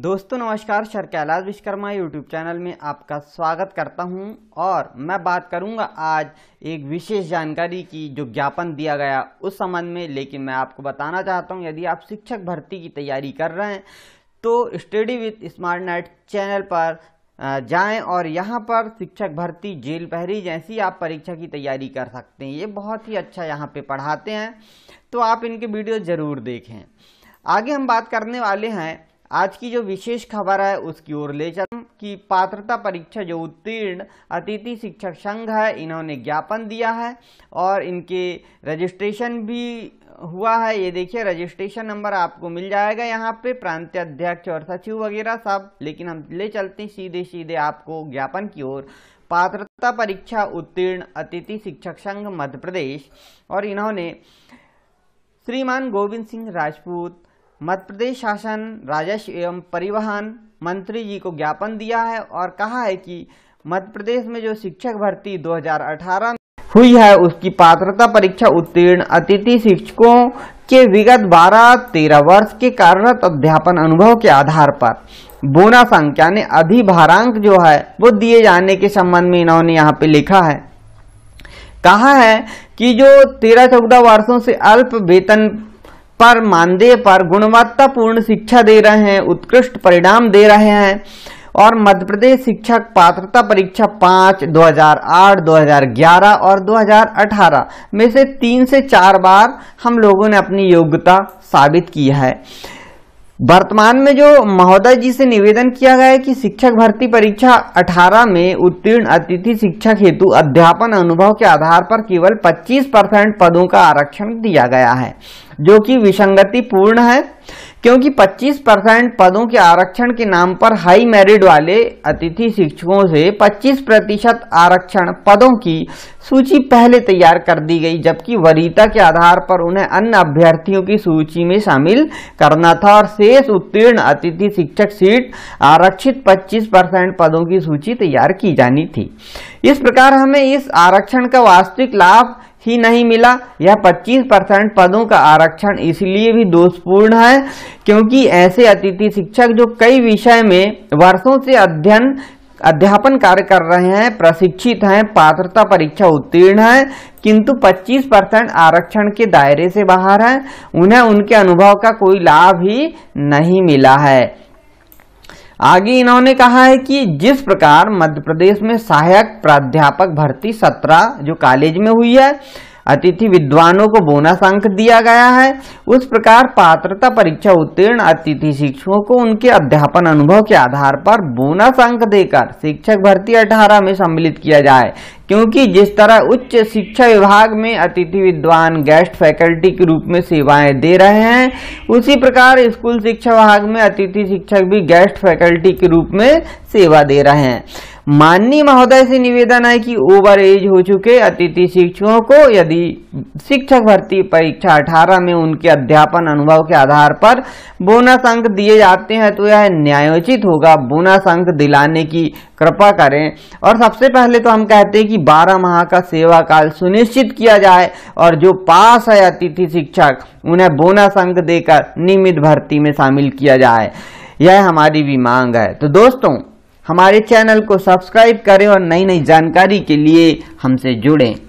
दोस्तों नमस्कार sir Kailash Vishwakarma YouTube channel में आपका स्वागत करता हूं और मैं बात करूंगा आज एक विशेष जानकारी की जो ज्ञापन दिया गया उस संबंध में लेकिन मैं आपको बताना चाहता हूं यदि आप शिक्षक भर्ती की तैयारी कर रहे हैं तो study with smart net channel पर जाएं और यहाँ पर शिक्षक भर्ती जेल पहरी जैसी आप परीक्षा की तैयारी कर सकते हैं ये बहुत ही अच्छा यहाँ पर पढ़ाते हैं तो आप इनके वीडियो ज़रूर देखें आगे हम बात करने वाले हैं आज की जो विशेष खबर है उसकी ओर ले चल कि पात्रता परीक्षा जो उत्तीर्ण अतिथि शिक्षक संघ है इन्होंने ज्ञापन दिया है और इनके रजिस्ट्रेशन भी हुआ है ये देखिए रजिस्ट्रेशन नंबर आपको मिल जाएगा यहाँ पे प्रांत अध्यक्ष और सचिव वगैरह सब लेकिन हम ले चलते हैं सीधे सीधे आपको ज्ञापन की ओर पात्रता परीक्षा उत्तीर्ण अतिथि शिक्षक संघ मध्य प्रदेश और इन्होंने श्रीमान गोविंद सिंह राजपूत मध्य प्रदेश शासन राजस्व एवं परिवहन मंत्री जी को ज्ञापन दिया है और कहा है कि मध्य प्रदेश में जो शिक्षक भर्ती 2018 हुई है उसकी पात्रता परीक्षा उत्तीर्ण अतिथि शिक्षकों के विगत 12-13 वर्ष के कार्यरत अध्यापन अनुभव के आधार पर बोना संख्या ने अधिभारांक जो है वो दिए जाने के संबंध में इन्होंने यहाँ पे लिखा है कहा है कि जो तेरह चौदह वर्षों से अल्प वेतन पर मानदेय पर गुणवत्तापूर्ण शिक्षा दे रहे हैं उत्कृष्ट परिणाम दे रहे हैं और मध्य प्रदेश शिक्षक पात्रता परीक्षा पाँच 2008, 2011 और 2018 में से तीन से चार बार हम लोगों ने अपनी योग्यता साबित की है वर्तमान में जो महोदय जी से निवेदन किया गया है कि शिक्षक भर्ती परीक्षा 18 में उत्तीर्ण अतिथि शिक्षक हेतु अध्यापन अनुभव के आधार पर केवल 25 परसेंट पदों का आरक्षण दिया गया है जो कि विसंगति पूर्ण है क्योंकि 25 परसेंट पदों के आरक्षण के नाम पर हाई मेरिट वाले अतिथि शिक्षकों से 25 प्रतिशत आरक्षण पदों की सूची पहले तैयार कर दी गई जबकि वरीता के आधार पर उन्हें अन्य अभ्यर्थियों की सूची में शामिल करना था और शेष उत्तीर्ण अतिथि शिक्षक सीट आरक्षित 25 परसेंट पदों की सूची तैयार की जानी थी इस प्रकार हमें इस आरक्षण का वास्तविक लाभ ही नहीं मिला यह 25 परसेंट पदों का आरक्षण इसलिए भी दोषपूर्ण है क्योंकि ऐसे अतिथि शिक्षक जो कई विषय में वर्षों से अध्ययन अध्यापन कार्य कर रहे हैं प्रशिक्षित हैं पात्रता परीक्षा उत्तीर्ण हैं किंतु 25 परसेंट आरक्षण के दायरे से बाहर हैं उन्हें उनके अनुभव का कोई लाभ ही नहीं मिला है आगे इन्होंने कहा है कि जिस प्रकार मध्य प्रदेश में सहायक प्राध्यापक भर्ती सत्रह जो कॉलेज में हुई है अतिथि विद्वानों को बोनस अंक दिया गया है उस प्रकार पात्रता परीक्षा उत्तीर्ण अतिथि शिक्षकों को उनके अध्यापन अनुभव के आधार पर बोनस अंक देकर शिक्षक भर्ती 18 में सम्मिलित किया जाए क्योंकि जिस तरह उच्च शिक्षा विभाग में अतिथि विद्वान गेस्ट फैकल्टी के रूप में सेवाएं दे रहे हैं उसी प्रकार स्कूल शिक्षा विभाग में अतिथि शिक्षक भी गेस्ट फैकल्टी के रूप में सेवा दे रहे हैं माननीय महोदय से निवेदन है कि ओवर एज हो चुके अतिथि शिक्षकों को यदि शिक्षक भर्ती परीक्षा 18 में उनके अध्यापन अनुभव के आधार पर बोनस अंक दिए जाते हैं तो यह न्यायोचित होगा बोनस अंक दिलाने की कृपा करें और सबसे पहले तो हम कहते हैं कि 12 माह का सेवा काल सुनिश्चित किया जाए और जो पास है अतिथि शिक्षक उन्हें बोनस अंक देकर नियमित भर्ती में शामिल किया जाए यह हमारी भी मांग है तो दोस्तों हमारे चैनल को सब्सक्राइब करें और नई नई जानकारी के लिए हमसे जुड़ें